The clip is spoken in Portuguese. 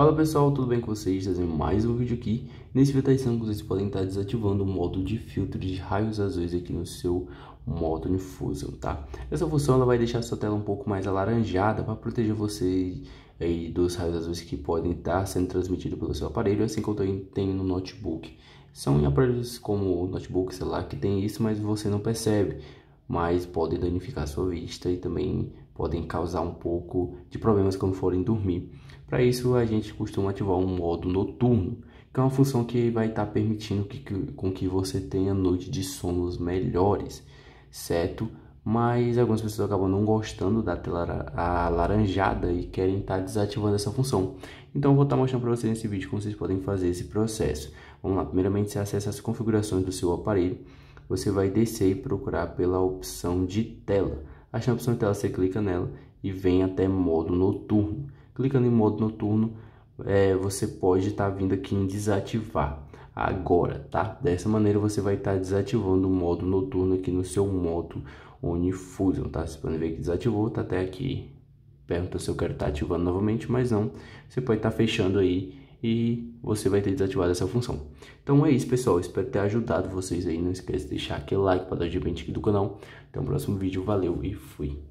Fala pessoal, tudo bem com vocês? Trazendo mais um vídeo aqui. Nesse vídeo vocês podem estar desativando o modo de filtro de raios azuis aqui no seu modo Unifusion, tá? Essa função ela vai deixar a sua tela um pouco mais alaranjada para proteger você aí dos raios azuis que podem estar sendo transmitidos pelo seu aparelho, assim como também tem no notebook. São aparelhos como notebook, sei lá, que tem isso, mas você não percebe mas podem danificar sua vista e também podem causar um pouco de problemas quando forem dormir. Para isso, a gente costuma ativar um modo noturno, que é uma função que vai estar tá permitindo que, que, com que você tenha noite de sonos melhores, certo? Mas algumas pessoas acabam não gostando da tela alaranjada e querem estar tá desativando essa função. Então, eu vou estar tá mostrando para vocês nesse vídeo como vocês podem fazer esse processo. Vamos lá, primeiramente você acessa as configurações do seu aparelho você vai descer e procurar pela opção de tela. Achando a opção de tela, você clica nela e vem até modo noturno. Clicando em modo noturno, é, você pode estar tá vindo aqui em desativar agora, tá? Dessa maneira você vai estar tá desativando o modo noturno aqui no seu moto Unifusion, tá? Você pode ver que desativou, tá até aqui. Pergunta se eu quero estar tá ativando novamente, mas não. Você pode estar tá fechando aí e você vai ter desativado essa função. Então é isso, pessoal. Espero ter ajudado vocês aí. Não esqueça de deixar aquele like para dar de aqui do canal. Até o próximo vídeo. Valeu e fui.